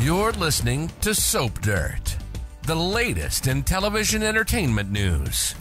You're listening to Soap Dirt, the latest in television entertainment news.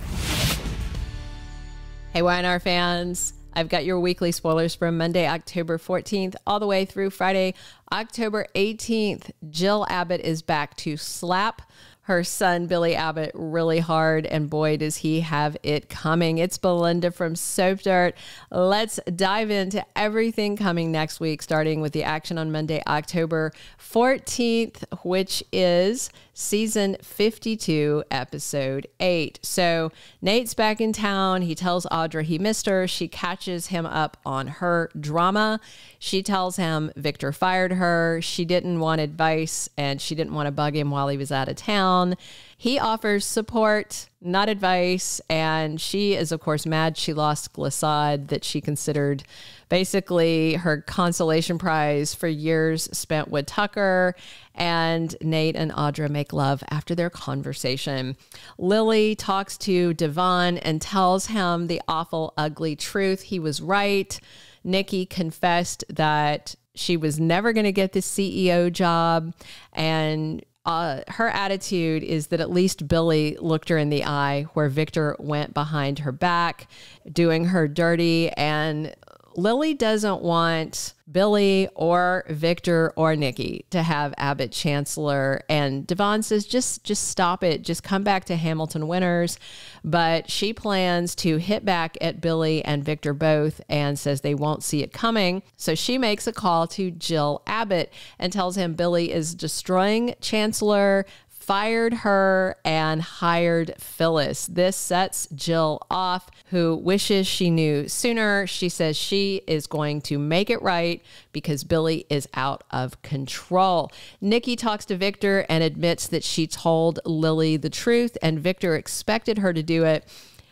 Hey, YNR fans. I've got your weekly spoilers from Monday, October 14th, all the way through Friday, October 18th. Jill Abbott is back to slap her son Billy Abbott really hard, and boy, does he have it coming. It's Belinda from Soap Dirt. Let's dive into everything coming next week, starting with the action on Monday, October 14th, which is season 52, episode 8. So Nate's back in town. He tells Audra he missed her. She catches him up on her drama. She tells him Victor fired her. She didn't want advice and she didn't want to bug him while he was out of town town. He offers support, not advice. And she is, of course, mad she lost Glissade that she considered basically her consolation prize for years spent with Tucker. And Nate and Audra make love after their conversation. Lily talks to Devon and tells him the awful, ugly truth. He was right. Nikki confessed that she was never going to get the CEO job and uh, her attitude is that at least Billy looked her in the eye, where Victor went behind her back, doing her dirty and Lily doesn't want Billy or Victor or Nikki to have Abbott Chancellor. And Devon says, just just stop it. Just come back to Hamilton winners. But she plans to hit back at Billy and Victor both and says they won't see it coming. So she makes a call to Jill Abbott and tells him Billy is destroying Chancellor fired her and hired Phyllis. This sets Jill off, who wishes she knew sooner. She says she is going to make it right because Billy is out of control. Nikki talks to Victor and admits that she told Lily the truth, and Victor expected her to do it.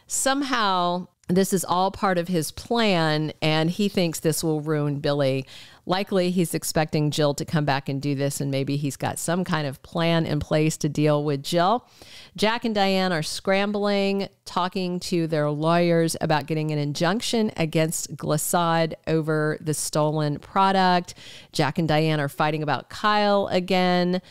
Somehow, this is all part of his plan, and he thinks this will ruin Billy. Likely, he's expecting Jill to come back and do this, and maybe he's got some kind of plan in place to deal with Jill. Jack and Diane are scrambling, talking to their lawyers about getting an injunction against Glissade over the stolen product. Jack and Diane are fighting about Kyle again.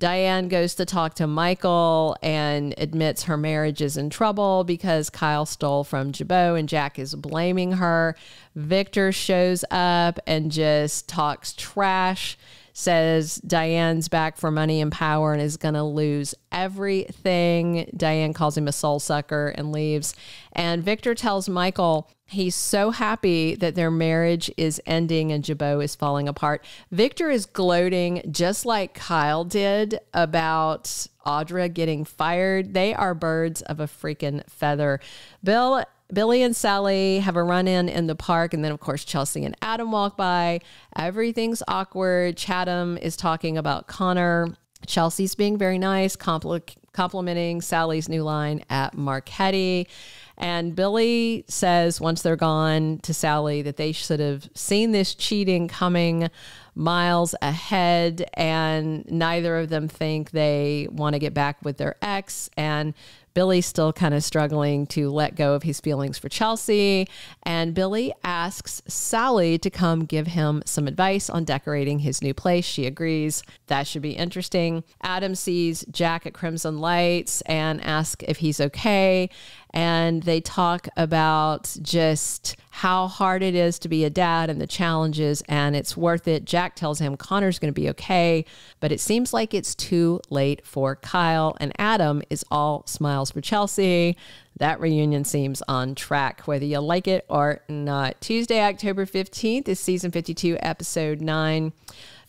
Diane goes to talk to Michael and admits her marriage is in trouble because Kyle stole from Jabot and Jack is blaming her. Victor shows up and just talks trash says Diane's back for money and power and is going to lose everything. Diane calls him a soul sucker and leaves. And Victor tells Michael he's so happy that their marriage is ending and Jabot is falling apart. Victor is gloating, just like Kyle did, about Audra getting fired. They are birds of a freaking feather. Bill Billy and Sally have a run in in the park. And then, of course, Chelsea and Adam walk by. Everything's awkward. Chatham is talking about Connor. Chelsea's being very nice, complimenting Sally's new line at Marquetti. And Billy says, once they're gone to Sally, that they should have seen this cheating coming miles ahead. And neither of them think they want to get back with their ex. And Billy's still kind of struggling to let go of his feelings for Chelsea. And Billy asks Sally to come give him some advice on decorating his new place. She agrees. That should be interesting. Adam sees Jack at Crimson Lights and asks if he's okay. And they talk about just how hard it is to be a dad and the challenges, and it's worth it. Jack tells him Connor's going to be okay, but it seems like it's too late for Kyle. And Adam is all smiles for Chelsea. That reunion seems on track, whether you like it or not. Tuesday, October 15th is season 52, episode 9.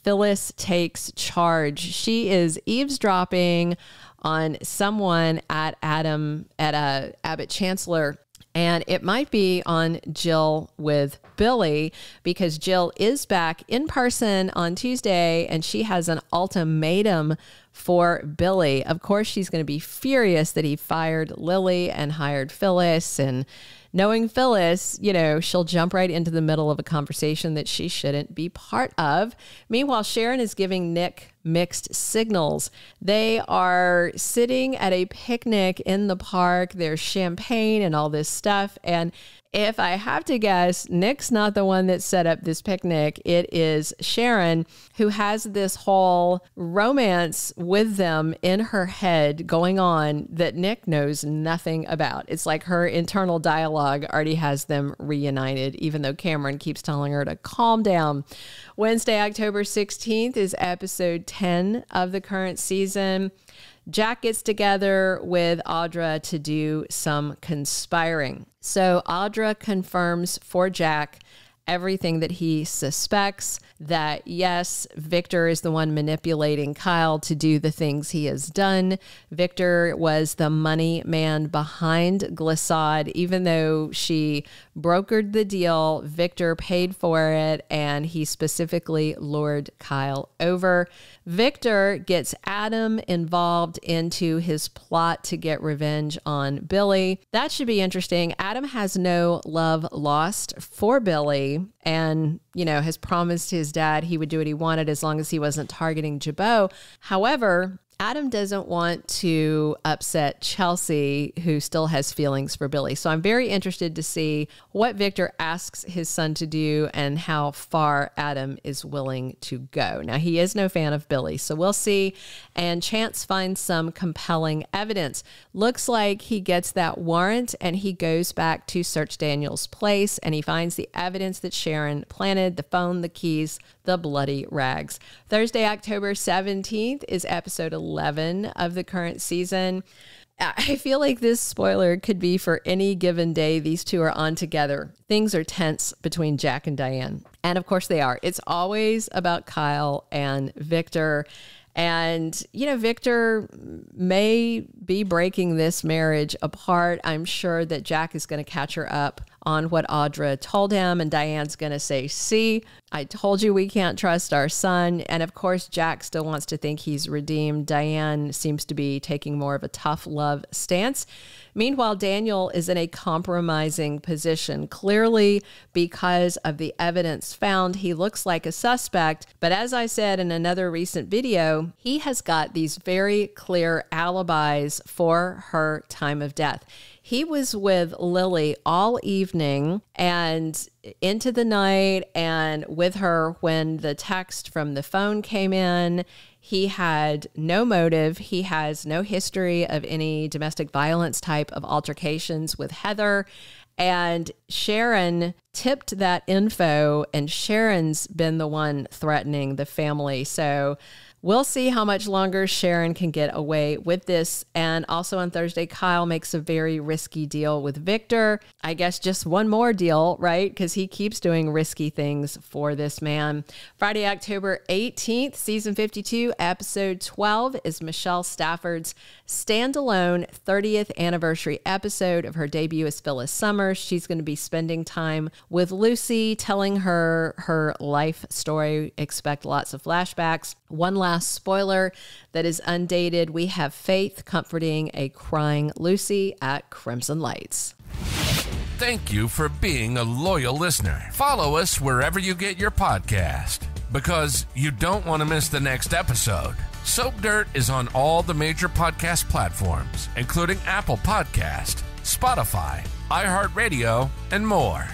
Phyllis takes charge. She is eavesdropping on someone at Adam at a uh, Abbott Chancellor and it might be on Jill with Billy because Jill is back in person on Tuesday and she has an ultimatum for Billy. Of course, she's going to be furious that he fired Lily and hired Phyllis. And knowing Phyllis, you know, she'll jump right into the middle of a conversation that she shouldn't be part of. Meanwhile, Sharon is giving Nick mixed signals. They are sitting at a picnic in the park, there's champagne and all this stuff. And if I have to guess, Nick's not the one that set up this picnic. It is Sharon who has this whole romance with them in her head going on that Nick knows nothing about. It's like her internal dialogue already has them reunited, even though Cameron keeps telling her to calm down. Wednesday, October 16th is episode 10 of the current season. Jack gets together with Audra to do some conspiring. So Audra confirms for Jack everything that he suspects that yes, Victor is the one manipulating Kyle to do the things he has done. Victor was the money man behind Glissade, even though she brokered the deal, Victor paid for it, and he specifically lured Kyle over. Victor gets Adam involved into his plot to get revenge on Billy. That should be interesting. Adam has no love lost for Billy and, you know, has promised his dad he would do what he wanted as long as he wasn't targeting Jabot. However, Adam doesn't want to upset Chelsea, who still has feelings for Billy. So I'm very interested to see what Victor asks his son to do and how far Adam is willing to go. Now, he is no fan of Billy, so we'll see. And Chance finds some compelling evidence. Looks like he gets that warrant and he goes back to search Daniel's place and he finds the evidence that Sharon planted the phone, the keys, the bloody rags. Thursday, October 17th is episode 11 of the current season. I feel like this spoiler could be for any given day these two are on together. Things are tense between Jack and Diane. And of course they are. It's always about Kyle and Victor. And, you know, Victor may be breaking this marriage apart. I'm sure that Jack is going to catch her up on what Audra told him. And Diane's going to say, See, I told you we can't trust our son. And of course, Jack still wants to think he's redeemed. Diane seems to be taking more of a tough love stance. Meanwhile, Daniel is in a compromising position. Clearly, because of the evidence found, he looks like a suspect. But as I said in another recent video, he has got these very clear alibis for her time of death. He was with Lily all evening and into the night and with her when the text from the phone came in. He had no motive. He has no history of any domestic violence type of altercations with Heather. And Sharon tipped that info, and Sharon's been the one threatening the family. So, We'll see how much longer Sharon can get away with this. And also on Thursday, Kyle makes a very risky deal with Victor. I guess just one more deal, right? Because he keeps doing risky things for this man. Friday, October 18th, season 52, episode 12 is Michelle Stafford's standalone 30th anniversary episode of her debut as Phyllis Summers. She's going to be spending time with Lucy, telling her her life story. Expect lots of flashbacks. One last last spoiler that is undated, we have Faith comforting a crying Lucy at Crimson Lights. Thank you for being a loyal listener. Follow us wherever you get your podcast because you don't want to miss the next episode. Soap Dirt is on all the major podcast platforms, including Apple Podcast, Spotify, iHeartRadio, and more.